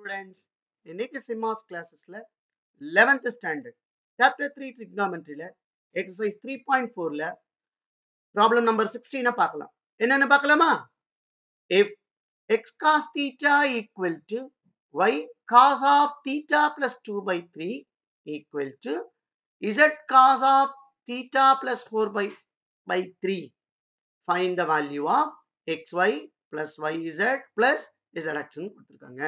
Students இன்னைக்கு சிம்மாஸ் கிளாஸஸில் லெவன்த் ஸ்டாண்டர்ட் சாப்டர் த்ரீ ட்ரிக்னாமெண்ட்ரியில் எக்ஸசைஸ் த்ரீ பாயிண்ட் ஃபோரில் ப்ராப்ளம் நம்பர் சிக்ஸ்டீனை பார்க்கலாம் என்னென்னு பார்க்கலாமா if x cos theta equal to y cos of theta plus two pi three equal to z cos of theta plus four pi by three find the value of x y plus y z plus z எக்ஸ்ன்னு கொடுத்துருக்காங்க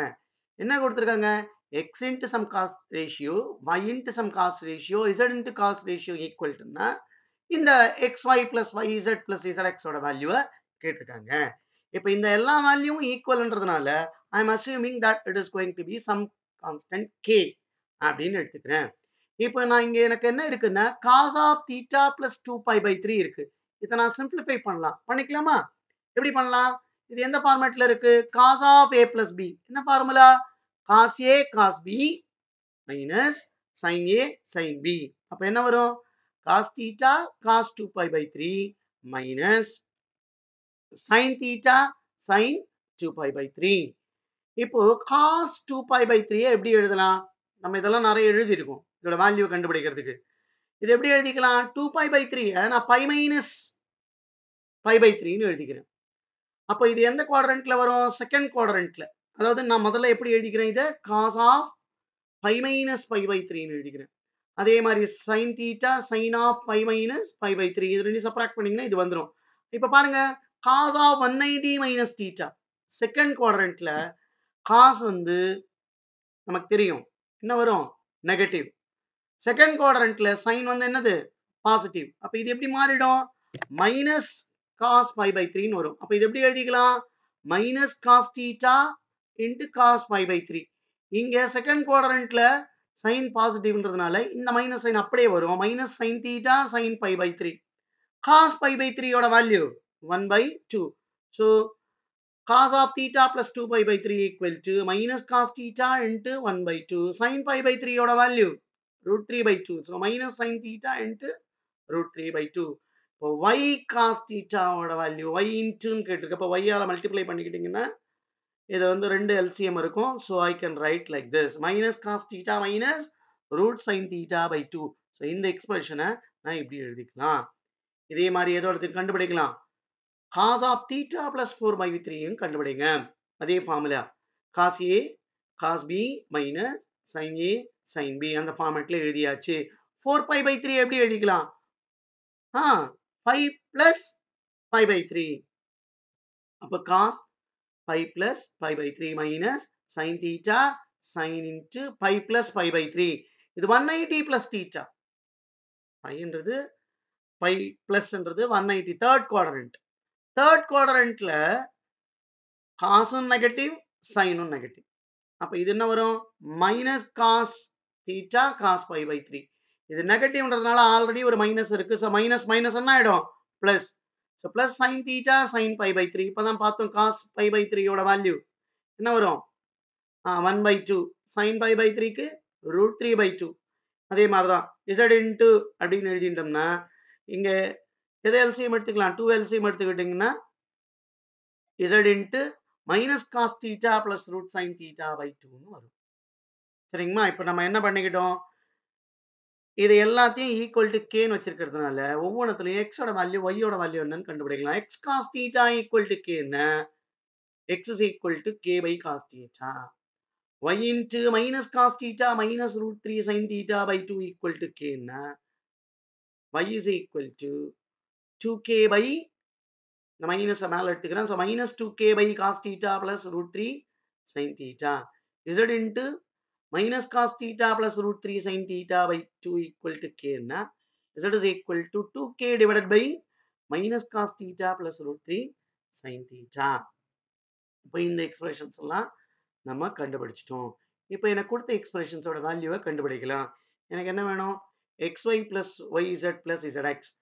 என்ன கொடுத்துருக்காங்க x into some cast ratio y into some cast ratio Z into cast ratio ஈக்குவல்ட்டுன்னா இந்த x y plus y z plus z எக்ஸோட வேல்யூவை கேட்டிருக்காங்க இப்போ இந்த எல்லா வேல்யூவும் ஈக்குவல்ன்றதுனால I am assuming that it is going to be some constant k அப்படின்னு எடுத்துக்கிறேன் இப்போ நான் இங்கே எனக்கு என்ன இருக்குன்னா cos of theta plus two pi by three இருக்கு இதை நான் சிம்பிளிஃபை பண்ணலாம் பண்ணிக்கலாமா எப்படி பண்ணலாம் இது எந்த ஃபார்மேட்ல இருக்கு cos of A plus B என்ன formula cos A cos B minus sin A sin B அப்போ என்ன வரும் cos theta cos two pi by three minus sin theta sin two pi by three இப்போ காஸ் டூ பை பை த்ரீயை எப்படி எழுதலாம் நம்ம இதெல்லாம் நிறைய எழுதியிருக்கோம் இதோட வேல்யூ கண்டுபிடிக்கிறதுக்கு இது எப்படி எழுதிக்கலாம் டூ பை பை த்ரீ நான் பை மைனஸ் பை பை த்ரீன்னு எழுதிக்கிறேன் அப்போ இது எந்த குவாட்ரண்ட்ல வரும் செகண்ட் குவாட்ரண்ட்ல அதாவது நான் முதல்ல எப்படி எழுதிக்கிறேன் இதை cos of pi minus pi by த்ரீன்னு எழுதிக்கிறேன் அதே மாதிரி sin theta sin of pi minus pi by three இது ரெண்டு சப்ராக்ட் பண்ணீங்கன்னா இது வந்துடும் இப்போ பாருங்க cos of one ninety minus theta second குவாட்ரண்ட்ல காஸ் வந்து நமக்கு தெரியும் என்ன வரும் நெகட்டிவ் செகண்ட் குவாட்ரண்ட்ல சைன் வந்து என்னது பாசிட்டிவ் அப்போ இது எப்படி மாறிடும் மைனஸ் காஸ் பை பை த்ரீன்னு வரும் அப்போ இது எப்படி எழுதிக்கலாம் minus cos theta into cos by by three இங்கே செகண்ட் குவாட்ரண்ட்டில் சைன் பாசிட்டிவ்ன்றதுனால இந்த மைனஸ் சைன் அப்படியே வரும் minus sin theta sin pi by த்ரீ காஸ் பை பை த்ரீயோட value one by two so cos of theta plus two pi by three equal to minus cos theta into one by two sin pi by த்ரீயோட value root three by two so minus sin theta into root three by two இப்போ y cos தீட்டாவோட value y இன்ட்டுன்னு கேட்டிருக்கு இப்போ ஒய்யால் multiply பண்ணிக்கிட்டிங்கன்னா இது வந்து ரெண்டு LCM இருக்கும் so I can write like this minus cos theta minus root sin theta by two so இந்த எக்ஸ்பிரஷனை நான் இப்படி எழுதிக்கலாம் இதே மாதிரி ஏதோ இடத்துக்கு கண்டுபிடிக்கலாம் cos of theta plus four pi த்ரீயும் கண்டுபிடிங்க அதே formula cos A cos B minus sin A sin B அந்த ஃபார்மேட்டில் எழுதியாச்சு ஃபோர் பை பை த்ரீ எப்படி எழுதிக்கலாம் ஆ five plus five by three அப்போ cos pi plus pi by 3 minus sin theta sin into pi plus pi by 3. இது 180 plus theta. pi என்றது pi plus என்றது 180 third quadrant. third quadrantல cos உன் negative sin உன் negative. அப்பு இது என்ன வரும் minus cos theta cos pi by 3. இது negative என்றதுனால already ஒரு minus இருக்கு. So minus minus என்ன plus so plus sin theta sin pi by three இப்போ தான் பார்த்தோம் காஸ் பை பை த்ரீயோட வேல்யூ என்ன வரும் one by two sin pi by த்ரீக்கு ரூட் த்ரீ பை டூ அதே மாதிரி தான் இசட் இன்ட்டு அப்படின்னு எழுதிட்டோம்னா இங்கே எதை எல்சிஎம் எடுத்துக்கலாம் டூ எல்சிஎம் எடுத்துக்கிட்டிங்கன்னா z into minus cos theta plus root sin theta by டூன்னு வரும் சரிங்கம்மா இப்போ நம்ம என்ன பண்ணிக்கிட்டோம் இது எல்லாத்தையும் ஈக்குவல் டு கேன்னு வச்சிருக்கிறதுனால ஒவ்வொன்றத்துலையும் எக்ஸோட வேல்யூ ஒய்யோட வேல்யூ என்னன்னு கண்டுபிடிக்கலாம் x cos theta equal to k என்ன x is equal to k by cos theta theta y into minus cos theta minus root three sin theta by two equal to k என்ன y is equal to two k by இந்த மைனஸை மேலே எடுத்துக்கிறேன் so minus two k by cos theta plus root three sin theta z into minus cos theta plus root three sin theta by 2 equal to k என்ன is is equal to k divided by minus cos theta plus root three sin theta இப்போ இந்த expressions எல்லாம் நம்ம கண்டுபிடிச்சிட்டோம் இப்போ எனக்கு கொடுத்த எக்ஸ்பிரஷன்ஸோட வேல்யூவை கண்டுபிடிக்கலாம் எனக்கு என்ன வேணும் x xy plus yz plus x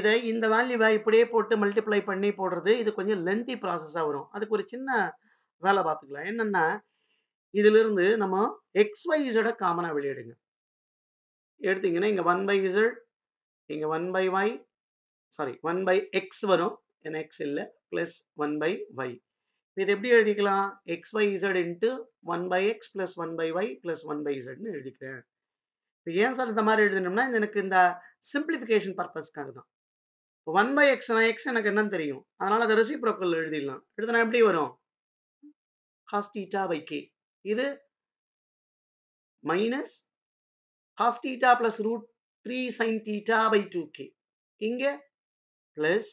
இதை இந்த வேல்யூவை இப்படியே போட்டு மல்டிப்ளை பண்ணி போடுறது இது கொஞ்சம் லென்த்தி ப்ராசஸாக வரும் அதுக்கு ஒரு சின்ன வேலை பார்த்துக்கலாம் என்னென்னா இருந்து நம்ம எக்ஸ் பை இசடை காமனாக வெளியிடுங்க எடுத்தீங்கன்னா இங்கே ஒன் பை இசட் இங்கே one by y sorry one by x வரும் ஏன்னா எக்ஸ் இல்லை ப்ளஸ் ஒன் பை ஒய் இது எப்படி எழுதிக்கலாம் x by z into one by x plus one by y plus one by இசட்னு எழுதிக்கிறேன் இப்போ ஏன் சார் இந்த மாதிரி எழுதணும்னா எனக்கு இந்த சிம்பிளிஃபிகேஷன் பர்பஸ்க்காக தான் இப்போ ஒன் பை எக்ஸ்னா எக்ஸ் எனக்கு என்னன்னு தெரியும் அதனால் அதை ரெசிப்ரோக்கல் எழுதிடலாம் எழுதினா எப்படி வரும் ஹாஸ்டீட்டா வைக்கே இது minus half theta plus root three sin theta by two k இங்கே plus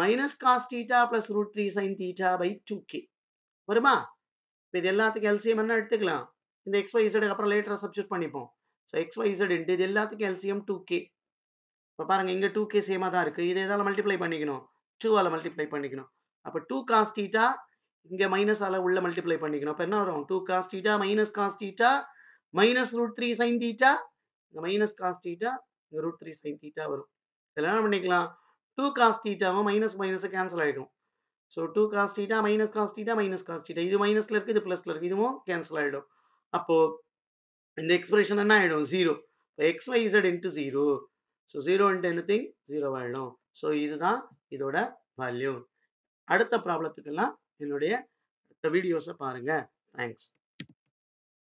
minus cos theta plus root three sin theta by two k வருமா இப்போ இது எல்லாத்துக்கும் எல்சிஎம் என்ன எடுத்துக்கலாம் இந்த எக்ஸ் ஒய் இசடுக்கு அப்புறம் லேட்டராக சப்ஸ்டியூட் பண்ணிப்போம் ஸோ எக்ஸ் ஒய் இசட் இது எல்லாத்துக்கும் எல்சிஎம் டூ கே இப்போ பாருங்கள் இங்கே டூ கே சேமாக தான் இருக்குது இது எதால் மல்டிப்ளை பண்ணிக்கணும் டூவால் மல்டிப்ளை பண்ணிக்கணும் அப்போ டூ காஸ் தீட்டா இங்கே மைனஸால் உள்ள மல்டிப்ளை பண்ணிக்கணும் அப்போ என்ன வரும் two cos theta minus cos theta minus root three sin theta இந்த மைனஸ் காஸ் டீட்டா இங்கே ரூட் த்ரீ சைன் தீட்டா வரும் இதில் என்ன பண்ணிக்கலாம் டூ காஸ் டீட்டாவும் மைனஸ் மைனஸ் கேன்சல் ஆயிடும் so two cos theta minus cos theta minus cos theta இது மைனஸ்ல இருக்கு இது ப்ளஸில் இருக்கு இதுவும் கேன்சல் ஆகிடும் அப்போ இந்த எக்ஸ்பிரஷன் என்ன ஆயிடும் ஜீரோ இப்போ x y z into zero so zero into anything zero ஆகிடும் ஸோ இதுதான் இதோட வேல்யூ அடுத்த ப்ராப்ளத்துக்கெல்லாம் என்னுடைய வீடியோஸை பாருங்கள் தேங்க்ஸ்